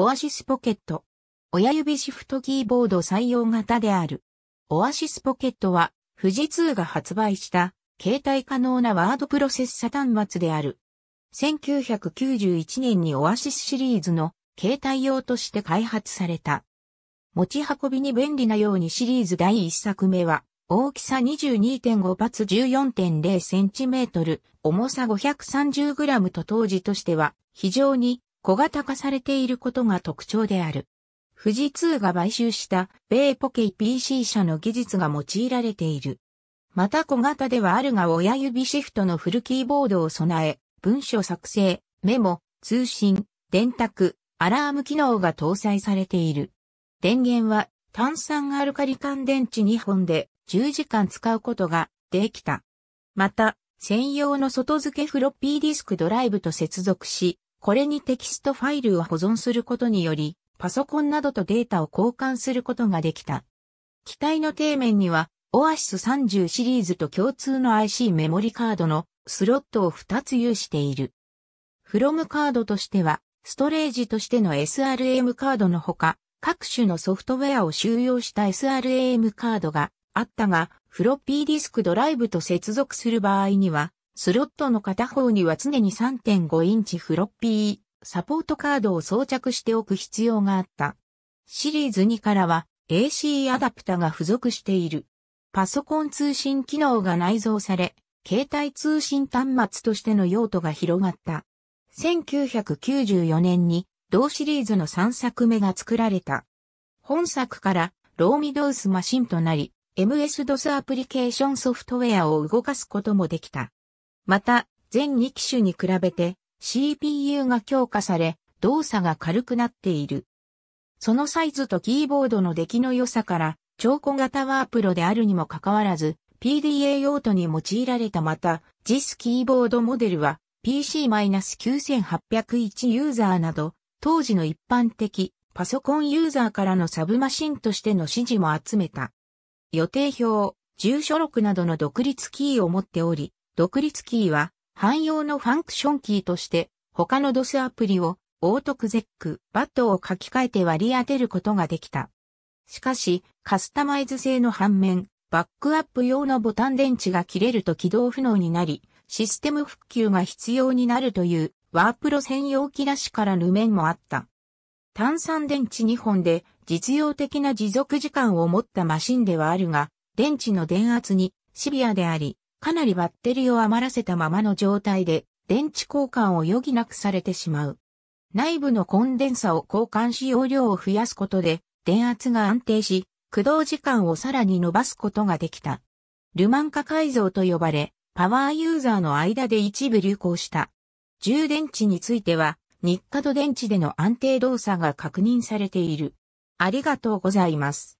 オアシスポケット。親指シフトキーボード採用型である。オアシスポケットは、富士通が発売した携帯可能なワードプロセッサ端末である。1991年にオアシスシリーズの携帯用として開発された。持ち運びに便利なようにシリーズ第1作目は、大きさ22.5パ 14.0cm、重さ 530g と当時としては非常に小型化されていることが特徴である。富士通が買収した米ポケイ PC 社の技術が用いられている。また小型ではあるが親指シフトのフルキーボードを備え、文書作成、メモ、通信、電卓、アラーム機能が搭載されている。電源は炭酸アルカリ乾電池2本で10時間使うことができた。また、専用の外付けフロッピーディスクドライブと接続し、これにテキストファイルを保存することにより、パソコンなどとデータを交換することができた。機体の底面には、オアシス30シリーズと共通の IC メモリカードのスロットを2つ有している。フロムカードとしては、ストレージとしての SRAM カードのほか、各種のソフトウェアを収容した SRAM カードがあったが、フロッピーディスクドライブと接続する場合には、スロットの片方には常に3.5インチフロッピー、サポートカードを装着しておく必要があった。シリーズ2からは AC アダプタが付属している。パソコン通信機能が内蔵され、携帯通信端末としての用途が広がった。1994年に同シリーズの3作目が作られた。本作からローミドウスマシンとなり、MS-DOS アプリケーションソフトウェアを動かすこともできた。また、全2機種に比べて CPU が強化され、動作が軽くなっている。そのサイズとキーボードの出来の良さから、超小型ワープロであるにもかかわらず、PDA 用途に用いられたまた、JIS キーボードモデルは PC-9801 ユーザーなど、当時の一般的パソコンユーザーからのサブマシンとしての支持も集めた。予定表、住所録などの独立キーを持っており、独立キーは汎用のファンクションキーとして他の DOS アプリをオートクゼック、バットを書き換えて割り当てることができた。しかし、カスタマイズ性の反面、バックアップ用のボタン電池が切れると起動不能になり、システム復旧が必要になるというワープロ専用機らしからぬ面もあった。炭酸電池2本で実用的な持続時間を持ったマシンではあるが、電池の電圧にシビアであり、かなりバッテリーを余らせたままの状態で、電池交換を余儀なくされてしまう。内部のコンデンサを交換し容量を増やすことで、電圧が安定し、駆動時間をさらに伸ばすことができた。ルマン化改造と呼ばれ、パワーユーザーの間で一部流行した。充電池については、日課と電池での安定動作が確認されている。ありがとうございます。